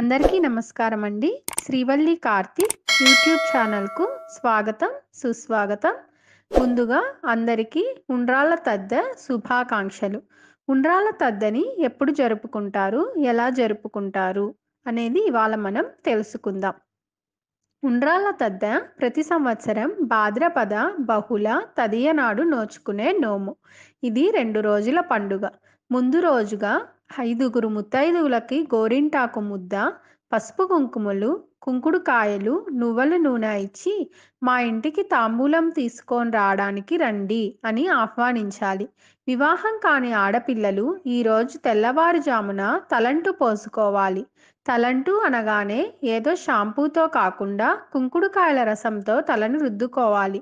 అందరికీ నమస్కారం అండి శ్రీవల్లి కార్తిక్ యూట్యూబ్ ఛానల్కు స్వాగతం సుస్వాగతం ముందుగా అందరికీ ఉండ్రాళ్ళ తద్ద శుభాకాంక్షలు ఉండ్రాళ్ళ తద్దని ఎప్పుడు జరుపుకుంటారు ఎలా జరుపుకుంటారు అనేది ఇవాళ మనం తెలుసుకుందాం ఉండ్రాళ్ళ తద్ద ప్రతి సంవత్సరం భాద్రపద బహుళ తదియనాడు నోచుకునే నోము ఇది రెండు రోజుల పండుగ ముందు రోజుగా ఐదుగురు ముత్తైదువులకి గోరింటాకు ముద్ద పసుపు కుంకుమలు కుంకుడు కాయలు నువ్వుల నూనె ఇచ్చి మా ఇంటికి తాంబూలం తీసుకొని రావడానికి రండి అని ఆహ్వానించాలి వివాహం కాని ఆడపిల్లలు ఈరోజు తెల్లవారుజామున తలంటు పోసుకోవాలి తలంటు అనగానే ఏదో షాంపూతో కాకుండా కుంకుడుకాయల రసంతో తలను రుద్దుకోవాలి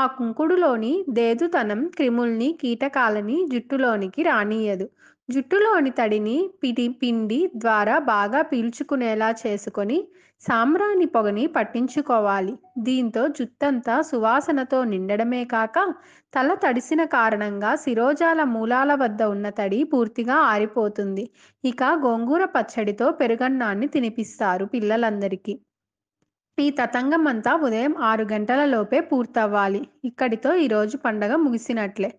ఆ కుంకుడులోని దేదుతనం క్రిముల్ని కీటకాలని జుట్టులోనికి రానియదు జుట్టులోని తడిని పిడి పిండి ద్వారా బాగా పీల్చుకునేలా చేసుకొని సాంబ్రాణి పొగని పట్టించుకోవాలి దీంతో జుట్టంతా సువాసనతో నిండడమే కాక తల తడిసిన కారణంగా శిరోజాల మూలాల వద్ద ఉన్న తడి పూర్తిగా ఆరిపోతుంది ఇక గోంగూర పచ్చడితో పెరుగన్నాన్ని తినిపిస్తారు పిల్లలందరికీ ఈ తతంగం అంతా ఉదయం ఆరు గంటలలోపే పూర్తవ్వాలి ఇక్కడితో ఈరోజు పండగ ముగిసినట్లే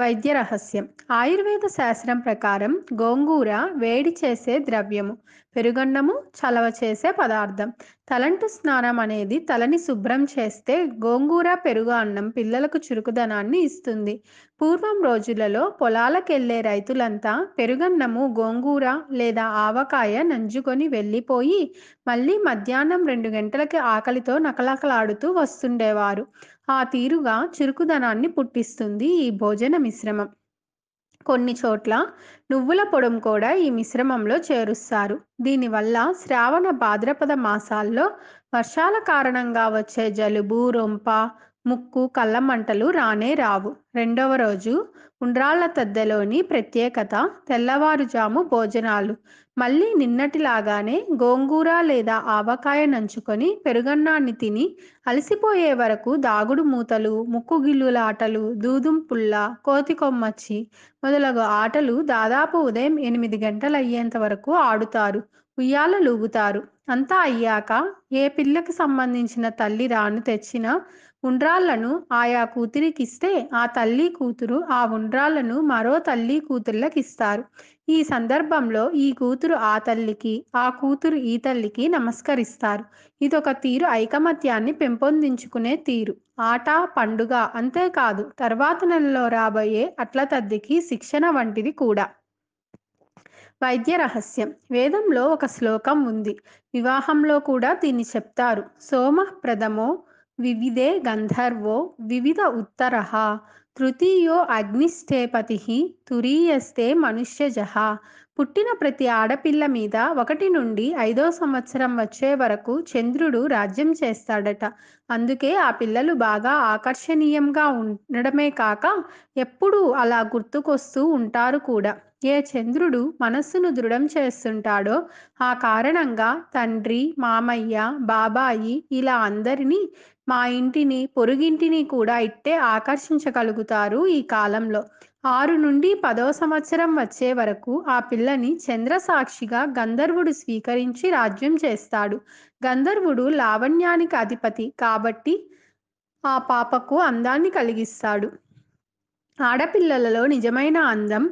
వైద్య రహస్యం ఆయుర్వేద శాస్త్రం ప్రకారం గోంగూర వేడి చేసే ద్రవ్యము పెరుగన్నము చలవ చేసే పదార్థం తలంటు స్నానం అనేది తలని శుభ్రం చేస్తే గోంగూర పెరుగు అన్నం పిల్లలకు చురుకుదనాన్ని ఇస్తుంది పూర్వం రోజులలో పొలాలకెళ్లే రైతులంతా పెరుగన్నము గోంగూర లేదా ఆవకాయ నంజుకొని వెళ్ళిపోయి మళ్ళీ మధ్యాహ్నం రెండు గంటలకి ఆకలితో నకలకలాడుతూ వస్తుండేవారు ఆ తీరుగా చురుకుదనాన్ని పుట్టిస్తుంది ఈ భోజన మిశ్రమం కొన్ని చోట్ల నువ్వుల పొడం కూడా ఈ మిశ్రమంలో చేరుస్తారు దీనివల్ల శ్రావణ భాద్రపద మాసాల్లో వర్షాల కారణంగా వచ్చే జలుబు రొంప ముక్కు కళ్ళ మంటలు రానే రావు రెండవ రోజు ఉండ్రాళ్ల తద్దెలోని ప్రత్యేకత తెల్లవారుజాము భోజనాలు మళ్ళీ నిన్నటిలాగానే గోంగూర లేదా ఆవకాయ నంచుకొని పెరుగన్నాన్ని తిని అలసిపోయే వరకు దాగుడు మూతలు ముక్కుగిల్లుల ఆటలు దూదుం పుల్ల కోతి కొమ్మచ్చి మొదలగు ఆటలు దాదాపు ఉదయం ఎనిమిది గంటలయ్యేంత వరకు ఆడుతారు ఉయ్యాల లూగుతారు అంతా అయ్యాక ఏ పిల్లకి సంబంధించిన తల్లి రాను తెచ్చినా ఉండ్రాళ్లను ఆయా కూతురికిస్తే ఆ తల్లి కూతురు ఆ ఉండ్రాళ్లను మరో తల్లి కూతుర్లకిస్తారు ఈ సందర్భంలో ఈ కూతురు ఆ తల్లికి ఆ కూతురు ఈ తల్లికి నమస్కరిస్తారు ఇదొక తీరు ఐకమత్యాన్ని పెంపొందించుకునే తీరు ఆట పండుగ అంతేకాదు తర్వాత నెలలో రాబోయే అట్ల తద్దికి శిక్షణ వంటిది కూడా వైద్య రహస్యం వేదంలో ఒక శ్లోకం ఉంది వివాహంలో కూడా దీన్ని చెప్తారు సోమ ప్రథమో వివిధే గంధర్వో వివిధ ఉత్తర తృతీయో అగ్నిష్టేపతి తురీయస్తే మనుష్యజ పుట్టిన ప్రతి ఆడపిల్ల మీద ఒకటి నుండి ఐదో సంవత్సరం వచ్చే వరకు చంద్రుడు రాజ్యం చేస్తాడట అందుకే ఆ పిల్లలు బాగా ఆకర్షణీయంగా ఉండడమే కాక ఎప్పుడూ అలా గుర్తుకొస్తూ ఉంటారు కూడా ఏ చంద్రుడు మనస్సును దృఢం చేస్తుంటాడో ఆ కారణంగా తండ్రి మామయ్య బాబాయి ఇలా అందరినీ మా ఇంటిని పొరుగింటిని కూడా ఇట్టే ఆకర్షించగలుగుతారు ఈ కాలంలో ఆరు నుండి పదో సంవత్సరం వచ్చే వరకు ఆ పిల్లని చంద్రసాక్షిగా గంధర్వుడు స్వీకరించి రాజ్యం చేస్తాడు గంధర్వుడు లావణ్యానికి అధిపతి కాబట్టి ఆ పాపకు అందాన్ని కలిగిస్తాడు ఆడపిల్లలలో నిజమైన అందం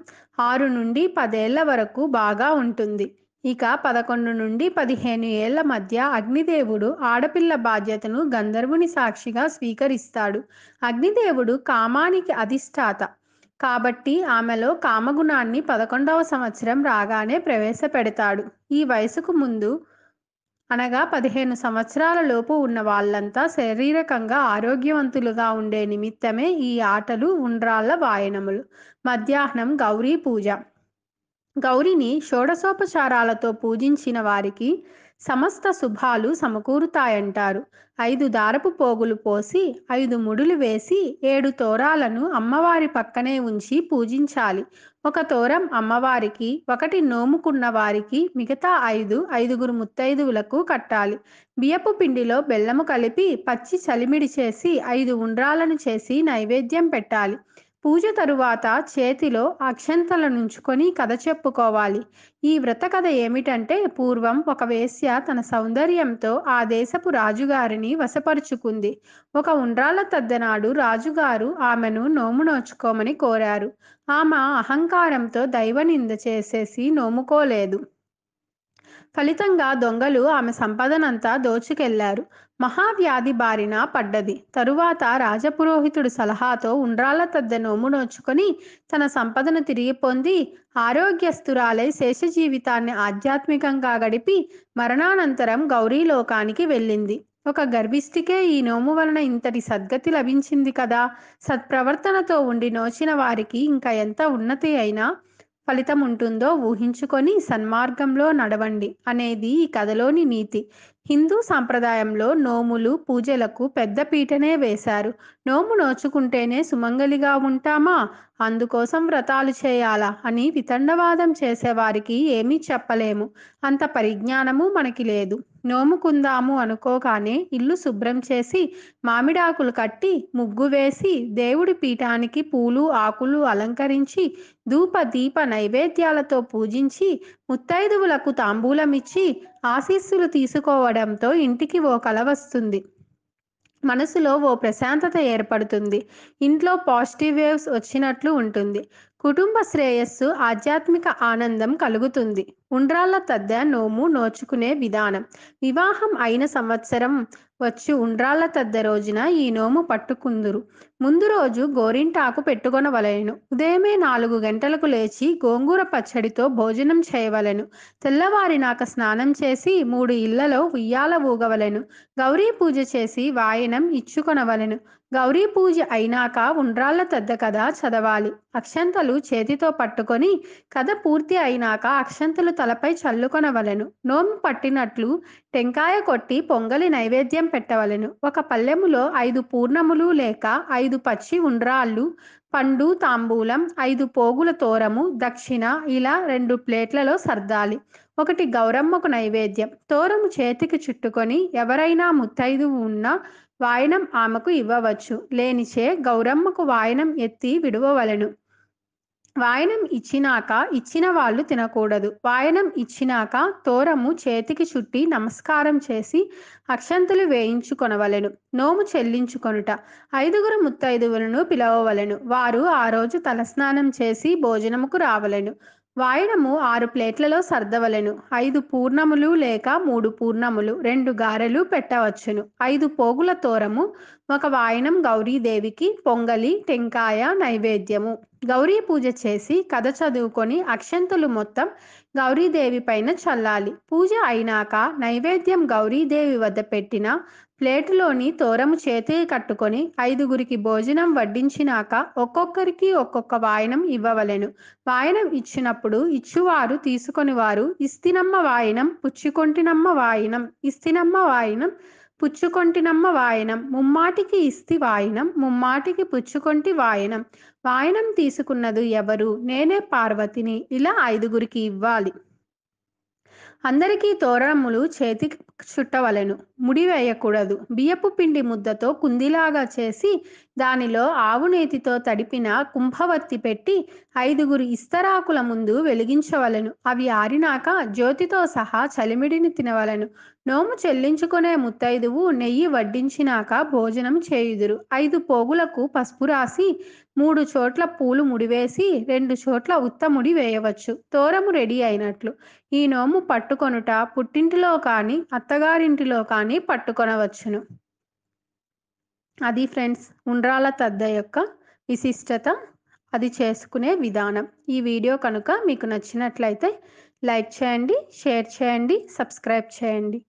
ఆరు నుండి పదేళ్ల వరకు బాగా ఉంటుంది ఇక పదకొండు నుండి పదిహేను ఏళ్ల మధ్య అగ్నిదేవుడు ఆడపిల్ల బాధ్యతను గంధర్వుని సాక్షిగా స్వీకరిస్తాడు అగ్నిదేవుడు కామానికి అధిష్టాత కాబట్టి ఆమెలో కామగుణాన్ని పదకొండవ సంవత్సరం రాగానే ప్రవేశపెడతాడు ఈ వయసుకు ముందు అనగా పదిహేను సంవత్సరాల లోపు ఉన్న వాళ్ళంతా శారీరకంగా ఆరోగ్యవంతులుగా ఉండే నిమిత్తమే ఈ ఆటలు ఉండ్రాళ్ల వాయనములు మధ్యాహ్నం గౌరీ పూజ గౌరిని షోడశోపచారాలతో పూజించిన వారికి సమస్త శుభాలు సమకూరుతాయంటారు ఐదు దారపు పోగులు పోసి ఐదు ముడులు వేసి ఏడు తోరాలను అమ్మవారి పక్కనే ఉంచి పూజించాలి ఒక తోరం అమ్మవారికి ఒకటి నోముకున్న వారికి మిగతా ఐదు ఐదుగురు ముత్తైదువులకు కట్టాలి బియ్యపు పిండిలో బెల్లము కలిపి పచ్చి చలిమిడి చేసి ఐదు ఉండ్రాలను చేసి నైవేద్యం పెట్టాలి పూజ తరువాత చేతిలో నుంచుకొని కథ చెప్పుకోవాలి ఈ వ్రత కథ ఏమిటంటే పూర్వం ఒక వేశ్య తన సౌందర్యంతో ఆ దేశపు రాజుగారిని వశపరుచుకుంది ఒక ఉండ్రాల తద్దనాడు రాజుగారు ఆమెను నోము నోచుకోమని కోరారు ఆమె అహంకారంతో దైవనింద చేసేసి నోముకోలేదు ఫలితంగా దొంగలు ఆమె సంపదనంతా దోచుకెళ్లారు మహావ్యాధి బారిన పడ్డది తరువాత రాజపురోహితుడు సలహాతో ఉండ్రాళ్ల తద్ద నోము నోచుకొని తన సంపదను తిరిగి పొంది ఆరోగ్యస్తురాలై శేష జీవితాన్ని ఆధ్యాత్మికంగా గడిపి మరణానంతరం గౌరీలోకానికి వెళ్ళింది ఒక గర్భిష్టికే ఈ నోము వలన ఇంతటి సద్గతి లభించింది కదా సత్ప్రవర్తనతో ఉండి నోచిన వారికి ఇంకా ఎంత ఉన్నతి అయినా ఫలితం ఉంటుందో ఊహించుకొని సన్మార్గంలో నడవండి అనేది ఈ కథలోని నీతి హిందూ సాంప్రదాయంలో నోములు పూజలకు పెద్ద పీటనే వేశారు నోము నోచుకుంటేనే సుమంగలిగా ఉంటామా అందుకోసం వ్రతాలు చేయాలా అని వితండవాదం చేసేవారికి ఏమీ చెప్పలేము అంత పరిజ్ఞానము మనకి లేదు నోముకుందాము అనుకోగానే ఇల్లు శుభ్రం చేసి మామిడాకులు కట్టి ముగ్గు వేసి దేవుడి పీఠానికి పూలు ఆకులు అలంకరించి ధూప దీప నైవేద్యాలతో పూజించి ముత్తైదువులకు తాంబూలమిచ్చి ఆశీస్సులు తీసుకోవడంతో ఇంటికి ఓ కల వస్తుంది మనసులో ఓ ప్రశాంతత ఏర్పడుతుంది ఇంట్లో పాజిటివ్ వేవ్స్ వచ్చినట్లు ఉంటుంది కుటుంబ శ్రేయస్సు ఆధ్యాత్మిక ఆనందం కలుగుతుంది ఉండ్రాళ్ల తద్ద నోము నోచుకునే విధానం వివాహం అయిన సంవత్సరం వచ్చి ఉండ్రాళ్ల తద్ద రోజున ఈ నోము పట్టుకుందురు ముందు రోజు గోరింటాకు పెట్టుకొనవలెను ఉదయమే నాలుగు గంటలకు లేచి గోంగూర పచ్చడితో భోజనం చేయవలెను నాక స్నానం చేసి మూడు ఇళ్లలో ఉయ్యాల ఊగవలెను గౌరీ పూజ చేసి వాయనం ఇచ్చుకొనవలెను గౌరీ పూజ అయినాక ఉండ్రాళ్ల తద్ద కథ చదవాలి అక్షంతలు చేతితో పట్టుకొని కథ పూర్తి అయినాక అక్షంతలు తలపై చల్లుకొనవలెను నోము పట్టినట్లు టెంకాయ కొట్టి పొంగలి నైవేద్యం పెట్టవలెను ఒక పల్లెములో ఐదు పూర్ణములు లేక ఐదు పచ్చి ఉండ్రాళ్ళు పండు తాంబూలం ఐదు పోగుల తోరము దక్షిణ ఇలా రెండు ప్లేట్లలో సర్దాలి ఒకటి గౌరమ్మకు నైవేద్యం తోరము చేతికి చుట్టుకొని ఎవరైనా ముత్తైదు ఉన్న వాయనం ఆమెకు ఇవ్వవచ్చు లేనిచే గౌరమ్మకు వాయనం ఎత్తి విడవలను వాయనం ఇచ్చినాక ఇచ్చిన వాళ్ళు తినకూడదు వాయనం ఇచ్చినాక తోరము చేతికి చుట్టి నమస్కారం చేసి అక్షంతులు వేయించుకొనవలెను నోము చెల్లించుకొనుట ఐదుగురు ముత్తైదువులను పిలవవలెను వారు ఆ రోజు తలస్నానం చేసి భోజనముకు రావలెను వాయడము ఆరు ప్లేట్లలో సర్దవలెను ఐదు పూర్ణములు లేక మూడు పూర్ణములు రెండు గారెలు పెట్టవచ్చును ఐదు పోగుల తోరము ఒక వాయనం గౌరీదేవికి పొంగలి టెంకాయ నైవేద్యము గౌరీ పూజ చేసి కథ చదువుకొని అక్షంతులు మొత్తం గౌరీదేవి పైన చల్లాలి పూజ అయినాక నైవేద్యం గౌరీదేవి వద్ద పెట్టిన ప్లేటులోని తోరము చేతికి కట్టుకొని ఐదుగురికి భోజనం వడ్డించినాక ఒక్కొక్కరికి ఒక్కొక్క వాయనం ఇవ్వవలెను వాయనం ఇచ్చినప్పుడు ఇచ్చువారు తీసుకొని వారు ఇస్తినమ్మ వాయనం పుచ్చుకొంటినమ్మ వాయనం ఇస్తినమ్మ వాయనం పుచ్చుకొంటినమ్మ వాయనం ముమ్మాటికి ఇస్తి వాయనం ముమ్మాటికి పుచ్చుకొంటి వాయనం వాయనం తీసుకున్నది ఎవరు నేనే పార్వతిని ఇలా ఐదుగురికి ఇవ్వాలి అందరికీ తోరణములు చేతికి చుట్టవలెను ముడి వేయకూడదు బియ్యపు పిండి ముద్దతో కుందిలాగా చేసి దానిలో ఆవునేతితో తడిపిన కుంభవత్తి పెట్టి ఐదుగురు ఇస్తరాకుల ముందు వెలిగించవలను అవి ఆరినాక జ్యోతితో సహా చలిమిడిని తినవలను నోము చెల్లించుకునే ముత్తైదువు నెయ్యి వడ్డించినాక భోజనం చేయుదురు ఐదు పోగులకు పసుపు రాసి మూడు చోట్ల పూలు ముడివేసి రెండు చోట్ల ఉత్తముడి వేయవచ్చు తోరము రెడీ అయినట్లు ఈ నోము పట్టుకొనుట పుట్టింటిలో కానీ అత్తగారింటిలో కానీ పట్టుకొనవచ్చును అది ఫ్రెండ్స్ ఉండ్రాల తద్ద యొక్క విశిష్టత అది చేసుకునే విధానం ఈ వీడియో కనుక మీకు నచ్చినట్లయితే లైక్ చేయండి షేర్ చేయండి సబ్స్క్రైబ్ చేయండి